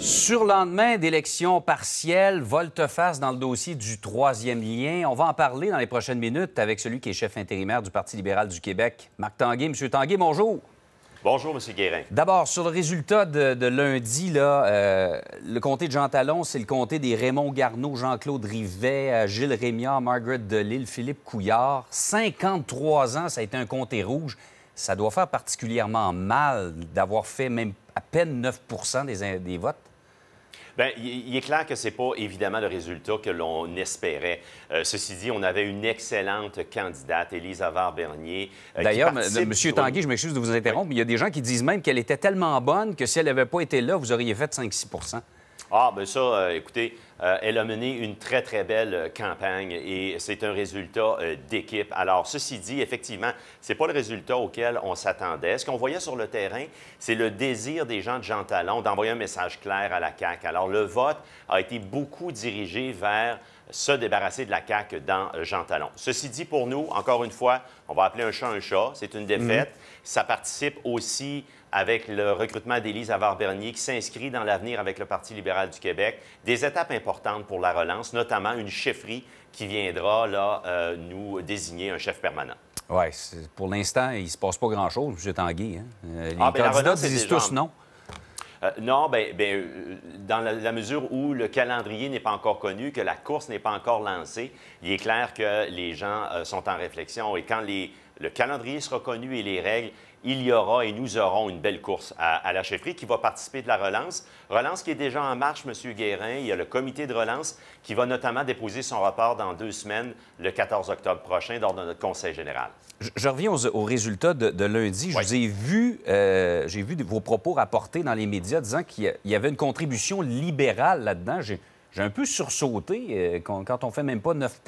Sur l'endemain, d'élections partielles, volte-face dans le dossier du troisième lien. On va en parler dans les prochaines minutes avec celui qui est chef intérimaire du Parti libéral du Québec, Marc Tanguay. Monsieur Tanguay, bonjour. Bonjour, Monsieur Guérin. D'abord, sur le résultat de, lundi, là, euh, le comté de Jean Talon, c'est le comté des Raymond Garneau, Jean-Claude Rivet, euh, Gilles Rémiard, Margaret Delille, Philippe Couillard. 53 ans, ça a été un comté rouge. Ça doit faire particulièrement mal d'avoir fait même à peine 9 des, des votes. Bien, il est clair que ce n'est pas évidemment le résultat que l'on espérait. Euh, ceci dit, on avait une excellente candidate, Élise avar bernier euh, D'ailleurs, Monsieur Tanguy, je m'excuse de vous interrompre, mais il y a des gens qui disent même qu'elle était tellement bonne que si elle n'avait pas été là, vous auriez fait 5-6 ah, bien ça, euh, écoutez, euh, elle a mené une très, très belle euh, campagne et c'est un résultat d'équipe. Alors, ceci dit, effectivement, c'est pas le résultat auquel on s'attendait. Ce qu'on voyait sur le terrain, c'est le désir des gens de Jean Talon d'envoyer un message clair à la CAQ. Alors, le vote a été beaucoup dirigé vers se débarrasser de la CAQ dans euh, Jean Talon. Ceci dit, pour nous, encore une fois, on va appeler un chat un chat. C'est une défaite. Mm. Ça participe aussi avec le recrutement d'Élise avar bernier qui s'inscrit dans l'avenir avec le Parti libéral du Québec. Des étapes importantes pour la relance, notamment une chefferie qui viendra là, euh, nous désigner un chef permanent. Oui, pour l'instant, il ne se passe pas grand-chose, M. Tanguy. Hein. Euh, les ah, ben, candidats disent tous non. Euh, non, ben, ben euh, dans la, mesure où le calendrier n'est pas encore connu, que la course n'est pas encore lancée, il est clair que les gens euh, sont en réflexion. Et quand les le calendrier sera connu et les règles, il y aura et nous aurons une belle course à, la chefferie qui va participer de la relance. Relance qui est déjà en marche, M. Guérin. Il y a le comité de relance qui va notamment déposer son rapport dans deux semaines, le 14 octobre prochain, lors de notre Conseil général. Je, reviens aux, résultats de, lundi. Je vous ai vu, euh, j'ai vu vos propos rapportés dans les médias disant qu'il y avait une contribution libérale là-dedans. J'ai un peu sursauté euh, quand on fait même pas 9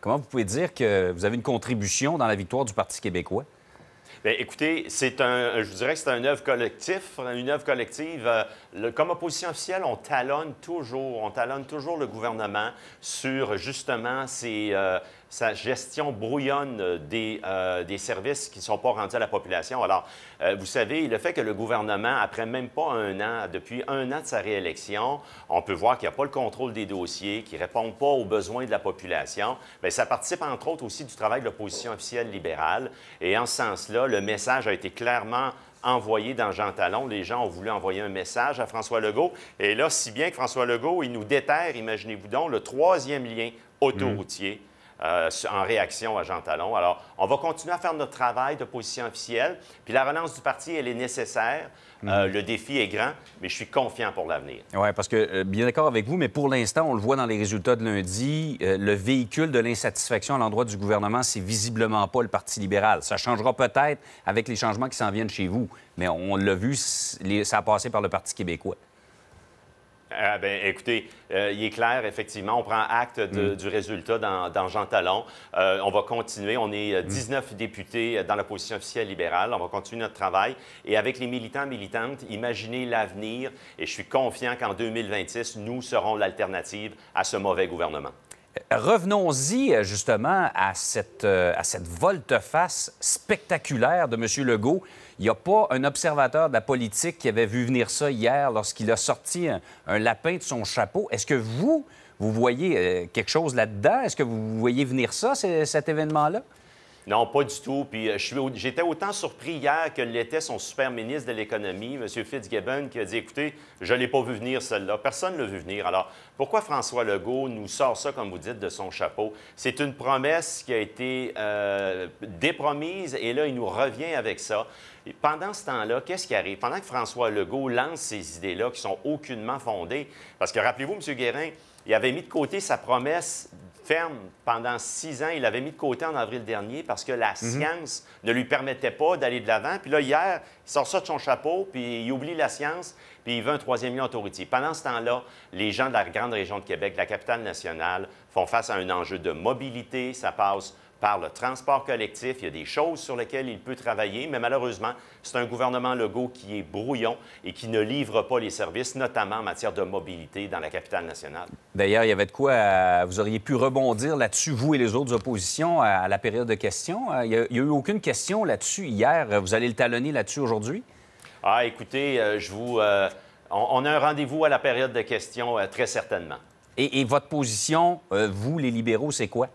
Comment vous pouvez dire que vous avez une contribution dans la victoire du Parti québécois? Ben, écoutez, c'est un, je vous dirais que c'est un œuvre collectif, une œuvre collective. Euh, le, comme opposition officielle, on talonne toujours, on talonne toujours le gouvernement sur justement ces, euh, sa gestion brouillonne euh, des, services qui ne sont pas rendus à la population. Alors, euh, vous savez, le fait que le gouvernement, après même pas un an, depuis un an de sa réélection, on peut voir qu'il n'y a pas le contrôle des dossiers, qu'il ne répond pas aux besoins de la population, mais ça participe entre autres aussi du travail de l'opposition officielle libérale. Et en ce sens-là, le message a été clairement envoyé dans Jean Talon. Les gens ont voulu envoyer un message à François Legault. Et là, si bien que François Legault, il nous déterre, imaginez-vous donc, le troisième lien mmh. autoroutier. Euh, en réaction à Jean Talon. Alors, on va continuer à faire notre travail de position officielle. Puis la relance du parti, elle est nécessaire. Euh, hmm. le défi est grand, mais je suis confiant pour l'avenir. Oui, parce que, euh, bien d'accord avec vous, mais pour l'instant, on le voit dans les résultats de lundi, le véhicule de l'insatisfaction à l'endroit du gouvernement, c'est visiblement pas le Parti libéral. Ça changera peut-être avec les changements qui s'en viennent chez vous, mais on l'a vu, ça a passé par le Parti québécois. Ah, ben, écoutez, euh, il est clair, effectivement. On prend acte mm. du résultat dans, Jean Talon. Euh, on va continuer. On est 19 euh, mm. députés dans la position officielle libérale. On va continuer notre travail. Et avec les militants, militantes, imaginez l'avenir. Et je suis confiant qu'en 2026, nous serons l'alternative à ce mauvais gouvernement. Revenons-y euh, justement à cette, euh, à volte-face spectaculaire de M. Legault. Il n'y a pas un observateur de la politique qui avait vu venir ça hier lorsqu'il a sorti un, un, lapin de son chapeau. Est-ce que vous, vous voyez euh, quelque chose là-dedans? Est-ce que vous voyez venir ça, cet événement-là? Non, pas du tout. Puis euh, j'étais autant surpris hier que l'était son super ministre de l'Économie, M. Fitzgibbon, qui a dit Écoutez, je ne l'ai pas vu venir celle-là. Personne ne l'a vu venir. Alors, pourquoi François Legault nous sort ça, comme vous dites, de son chapeau? C'est une promesse qui a été euh, dépromise et là, il nous revient avec ça. pendant ce temps-là, qu'est-ce qui arrive? Pendant que François Legault lance ces idées-là qui sont aucunement fondées, parce que rappelez-vous, M. Guérin, il avait mis de côté sa promesse ferme pendant six ans. Il l'avait mis de côté en avril dernier parce que la mhm. science ne lui permettait pas d'aller de l'avant. Puis là, hier, il sort ça de son chapeau, puis il oublie la science, puis il veut un troisième lieu autorité. Pendant ce temps-là, les gens de la grande région de Québec, la capitale nationale, font face à un enjeu de mobilité. Ça passe par le transport collectif. Il y a des choses sur lesquelles il peut travailler, mais malheureusement, c'est un gouvernement Legault qui est brouillon et qui ne livre pas les services, notamment en matière de mobilité dans la capitale nationale. D'ailleurs, il y avait de quoi... Euh, vous auriez pu rebondir là-dessus, vous et les autres oppositions, à la période de questions. Euh, il n'y a, eu aucune question là-dessus hier. Vous allez le talonner là-dessus aujourd'hui? Ah, écoutez, euh, je vous... on, a un rendez-vous à la période de questions, très certainement. Et, votre position, vous, les libéraux, c'est quoi?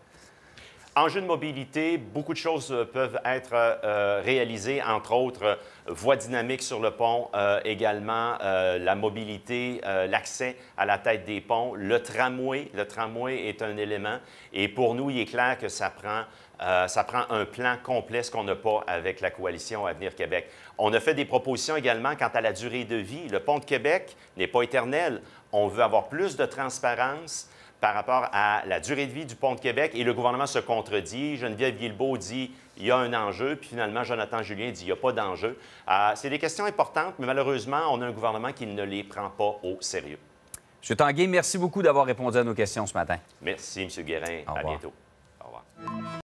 Enjeux de mobilité, beaucoup de choses euh, peuvent être euh, euh, réalisées, entre autres voies dynamiques sur le pont, également la mobilité, l'accès à la tête des ponts, le tramway. Le tramway est un élément et pour nous, il est clair que ça prend ça prend un plan complet, ce qu'on n'a pas avec la coalition Avenir Québec. On a fait des propositions également quant à la durée de vie. Le pont de Québec n'est pas éternel. On veut avoir plus de transparence par rapport à la durée de vie du pont de Québec et le gouvernement se contredit. Geneviève Guilbeault dit il y a un enjeu, puis finalement Jonathan Julien dit il n'y a pas d'enjeu. Euh, c'est des questions importantes, mais malheureusement, on a un gouvernement qui ne les prend pas au sérieux. M. Tanguay, merci beaucoup d'avoir répondu à nos questions ce matin. Merci, M. Guérin. à bientôt.